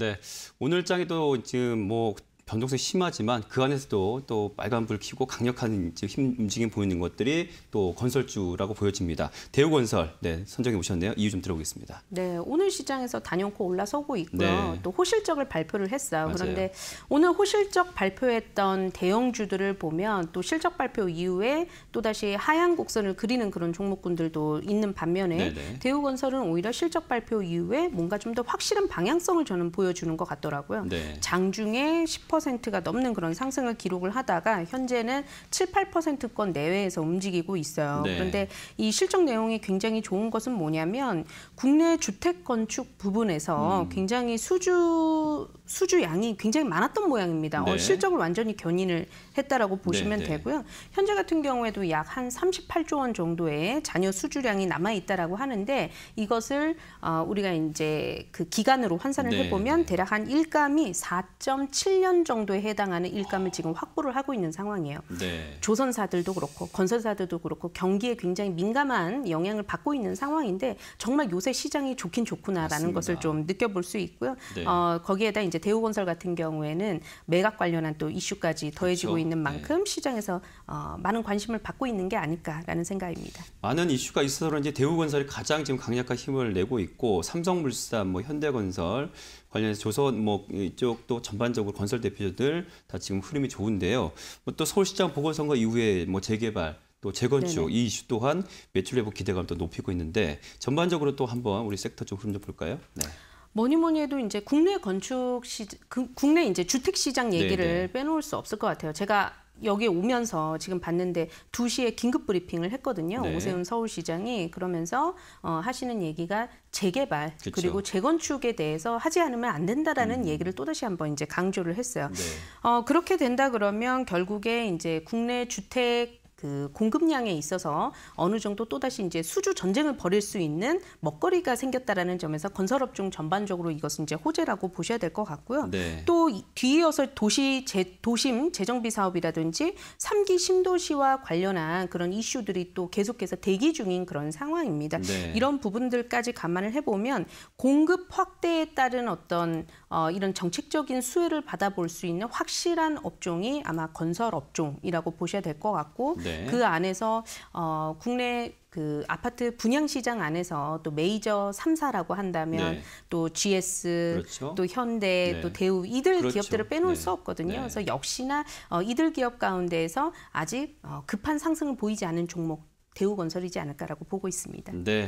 네. 오늘 장에도 지금 뭐 변동성이 심하지만 그 안에서도 또 빨간불 켜고 강력한 힘 움직임 보이는 것들이 또 건설주라고 보여집니다. 대우건설 네, 선정해 오셨네요. 이유 좀 들어보겠습니다. 네, 오늘 시장에서 단연코 올라서고 있고요. 네. 또 호실적을 발표를 했어요. 맞아요. 그런데 오늘 호실적 발표했던 대형주들을 보면 또 실적 발표 이후에 또다시 하향 곡선을 그리는 그런 종목군들도 있는 반면에 네네. 네. 대우건설은 오히려 실적 발표 이후에 뭔가 좀 더 확실한 방향성을 저는 보여주는 것 같더라고요. 네. 장중에 10% 10%가 넘는 그런 상승을 기록을 하다가 현재는 7, 8%권 내외에서 움직이고 있어요. 네. 그런데 이 실적 내용이 굉장히 좋은 것은 뭐냐면 국내 주택 건축 부분에서 음. 굉장히 수주 수주 양이 굉장히 많았던 모양입니다. 어, 네. 어, 실적을 완전히 견인을 했다라고 네, 보시면 네, 네. 되고요. 현재 같은 경우에도 약 한 38조 원 정도의 잔여 수주량이 남아 있다라고 하는데 이것을 어, 우리가 이제 그 기간으로 환산을 네, 해보면 네. 대략 한 일감이 4.7년 정도에 해당하는 일감을 지금 확보를 하고 있는 상황이에요. 네. 조선사들도 그렇고 건설사들도 그렇고 경기에 굉장히 민감한 영향을 받고 있는 상황인데 정말 요새 시장이 좋긴 좋구나라는 맞습니다. 것을 좀 느껴볼 수 있고요. 네. 어, 거기에다 이제 대우건설 같은 경우에는 매각 관련한 또 이슈까지 더해지고 그렇죠. 있는 네. 만큼 네. 시장에서 어, 많은 관심을 받고 있는 게 아닐까라는 생각입니다. 많은 이슈가 있어서 이제 대우건설이 가장 지금 강력한 힘을 내고 있고 삼성물산, 뭐 현대건설 관련해서 조선 뭐 이쪽도 전반적으로 건설 대표 대표들 다 지금 흐름이 좋은데요. 뭐또 서울시장 보궐선거 이후에 뭐 재개발 또 재건축 네네. 이 이슈 또한 매출 회복 기대감 또 높이고 있는데 전반적으로 또 한번 우리 섹터 쪽 흐름 좀 볼까요? 네. 뭐니 뭐니 해도 이제 국내 건축 시 그, 국내 이제 주택 시장 얘기를 네네. 네. 빼놓을 수 없을 것 같아요. 제가 여기 오면서 지금 봤는데 2시에 긴급 브리핑을 했거든요. 네. 오세훈 서울시장이 그러면서 어, 하시는 얘기가 재개발 그쵸. 그리고 재건축에 대해서 하지 않으면 안 된다라는 음. 얘기를 또다시 한번 이제 강조를 했어요. 네. 어, 그렇게 된다 그러면 결국에 이제 국내 주택 그 공급량에 있어서 어느 정도 또다시 이제 수주 전쟁을 벌일 수 있는 먹거리가 생겼다라는 점에서 건설업종 전반적으로 이것은 이제 호재라고 보셔야 될 것 같고요. 네. 또 뒤이어서 도시 재, 도심 재정비 사업이라든지 삼기 신도시와 관련한 그런 이슈들이 또 계속해서 대기 중인 그런 상황입니다. 네. 이런 부분들까지 감안을 해보면 공급 확대에 따른 어떤 어, 이런 정책적인 수혜를 받아볼 수 있는 확실한 업종이 아마 건설업종이라고 보셔야 될 것 같고 네. 네. 그 안에서 어, 국내 그 아파트 분양 시장 안에서 또 메이저 삼사라고 한다면 네. 또 GS 그렇죠. 또 현대 네. 또 대우 이들 그렇죠. 기업들을 빼놓을 네. 수 없거든요. 네. 그래서 역시나 어, 이들 기업 가운데에서 아직 어, 급한 상승을 보이지 않은 종목 대우건설이지 않을까라고 보고 있습니다. 네,